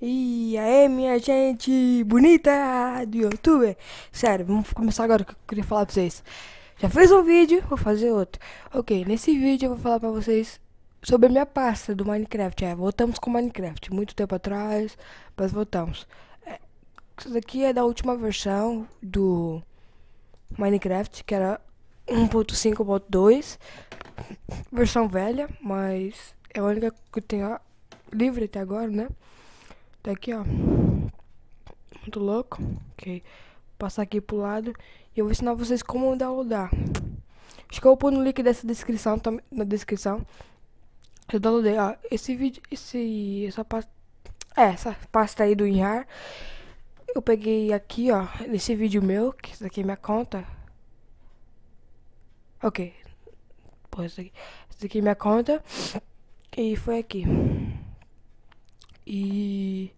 E aí, minha gente bonita do YouTube? Sério, vamos começar agora que eu queria falar pra vocês. Já fiz um vídeo, vou fazer outro. Ok, nesse vídeo eu vou falar pra vocês sobre a minha pasta do Minecraft. É, voltamos com Minecraft, muito tempo atrás, mas voltamos. É, isso daqui é da última versão do Minecraft, que era 1.5.2, versão velha, mas é a única que eu tenho livre até agora, né? Tá aqui, ó. Muito louco. Ok. Vou passar aqui pro lado. E eu vou ensinar vocês como downloadar. Acho que eu vou pôr no link dessa descrição, tá, na descrição. Eu downloadei, ó. Esse vídeo, esse, essa pasta... É, essa pasta aí do INHAR. Eu peguei aqui, ó, nesse vídeo meu, que isso aqui é minha conta. Ok. Pô, isso aqui, isso aqui é minha conta. E foi aqui. E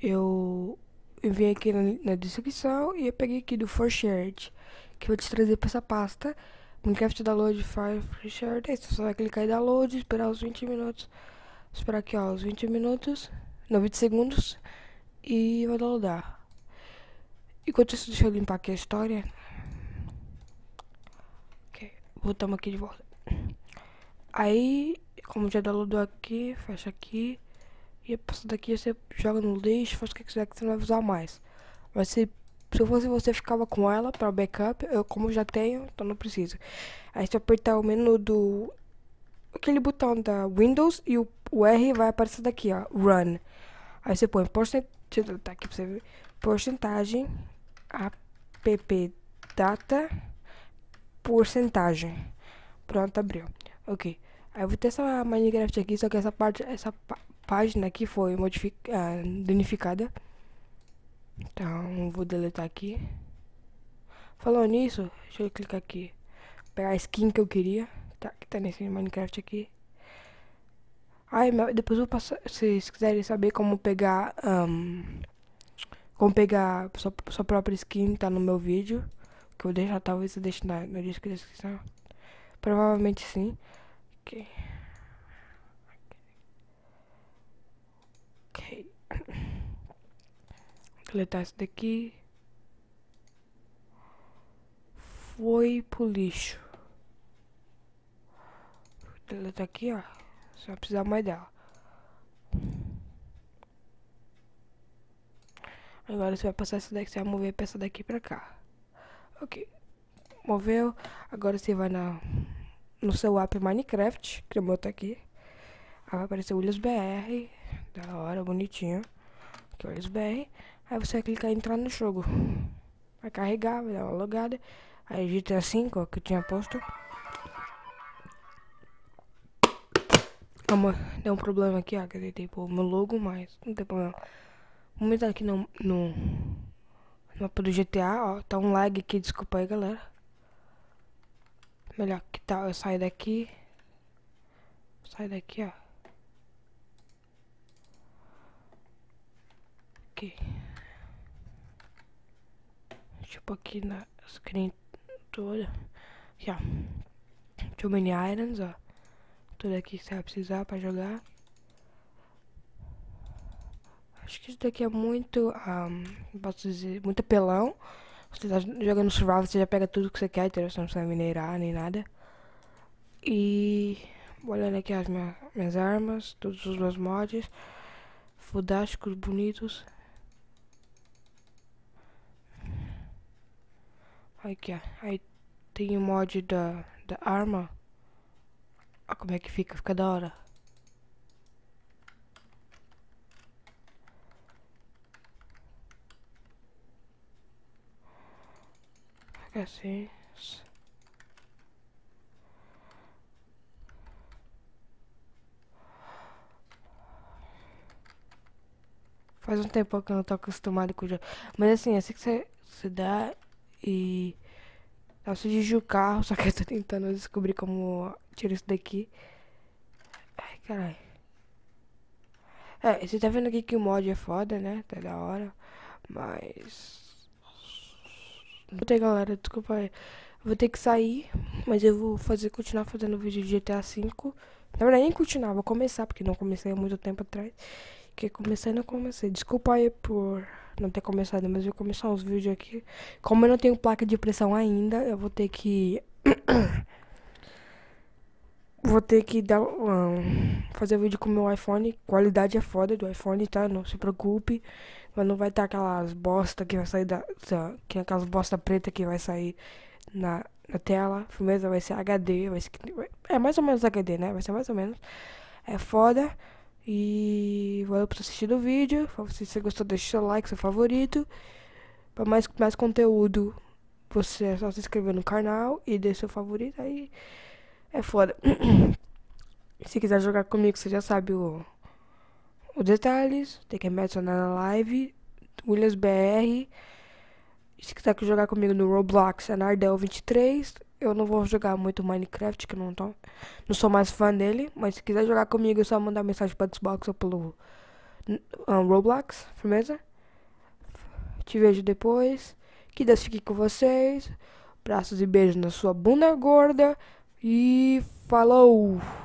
eu, eu vim aqui na, na descrição e eu peguei aqui do ForShared, que eu vou te trazer para essa pasta. Minecraft download file ForShared. Aí é você só vai clicar em download, esperar os 20 minutos. Esperar aqui, ó, os 20 minutos, não, 20 segundos e vai downloadar. Enquanto isso, deixa eu limpar aqui a história. Ok, voltamos aqui de volta. Aí, como já downloadou aqui, fecha aqui. E passando daqui você joga no lixo, faz o que quiser que você não vai usar mais. Mas se, se eu fosse você ficava com ela para o backup, eu como já tenho, então não preciso. Aí você apertar o menu do aquele botão da Windows e o, o R vai aparecer daqui, ó, Run. Aí você põe porcentagem, tá aqui pra você ver, porcentagem, app data, porcentagem. Pronto, abriu. Ok. Aí eu vou ter essa Minecraft aqui, só que essa parte, essa página aqui foi modificada, ah, danificada. Então, vou deletar aqui. Falando nisso, deixa eu clicar aqui. Pegar a skin que eu queria. Tá, que tá nesse Minecraft aqui. Aí, depois eu vou passar, se vocês quiserem saber como pegar, um, como pegar sua, sua própria skin, tá no meu vídeo. Que eu vou deixar, talvez eu deixe na, na descrição. Provavelmente sim. Ok. Ok. Vou deletar isso daqui. Foi pro lixo. Vou deletar aqui, ó. Só precisar mais dela. Agora você vai passar essa daqui, você vai mover a peça daqui pra cá. Ok. Moveu. Agora você vai na, no seu app Minecraft, que o meu tá aqui. Aí vai aparecer o Williams BR. Da hora, bonitinho. Aqui o LSBR. Aí você vai clicar em entrar no jogo. Vai carregar, vai dar uma logada. Aí GTA 5, ó, que eu tinha posto. Calma, deu um problema aqui, ó, que eu tentei pôr meu logo, mas não tem problema. Vamos entrar aqui no, no mapa do GTA, ó. Tá um lag aqui, desculpa aí, galera. Melhor que tal, eu saio daqui. Sai daqui, ó. aqui. Tipo aqui na screen toda. Aqui, ó. Too many irons, ó. Tudo aqui que você vai precisar pra jogar. Acho que isso daqui é muito, um, posso dizer, muito apelão. Você tá jogando survival, você já pega tudo que você quer, entendeu? Você não precisa minerar nem nada. E olhando aqui as minhas armas, todos os meus mods, fodásticos bonitos. Aqui, ó. Aí tem o mod da, da arma. Olha ah, como é que fica, fica da hora. Fica assim. Faz um tempo que eu não tô acostumado com o jogo. Mas assim, assim que você, você dá e tá sujo o carro, só que eu tô tentando descobrir como tirar isso daqui. Ai, caralho. É, você tá vendo aqui que o mod é foda, né? Tá da hora. Mas... Vou ter, galera, desculpa aí. Vou ter que sair, mas eu vou fazer, continuar fazendo vídeo de GTA V. Na verdade, nem continuar, vou começar, porque não comecei há muito tempo atrás que comecei, não comecei. Desculpa aí por não ter começado, mas eu começar uns vídeos aqui. Como eu não tenho placa de pressão ainda, eu vou ter que. vou ter que dar, um, fazer vídeo com meu iPhone. Qualidade é foda do iPhone, tá? Não se preocupe. Mas não vai estar tá aquelas bosta que vai sair da. Que é aquelas bosta preta que vai sair na, na tela. Firmeza vai ser HD. Vai ser, é mais ou menos HD, né? Vai ser mais ou menos. É foda. E valeu por assistir o vídeo. Se você gostou, deixa seu like, seu favorito. Para mais, mais conteúdo, você é só se inscrever no canal e deixa seu favorito. Aí é foda. se quiser jogar comigo, você já sabe o, os detalhes. Tem que me adicionar na live. WilliamsBR. Se quiser jogar comigo no Roblox, é Nardel23. Eu não vou jogar muito Minecraft, que não, tô, não sou mais fã dele. Mas se quiser jogar comigo, é só mandar mensagem pro Xbox ou pelo hum, um, Roblox, firmeza? Te vejo depois. Que Deus fique com vocês. Braços e beijos na sua bunda gorda. E falou!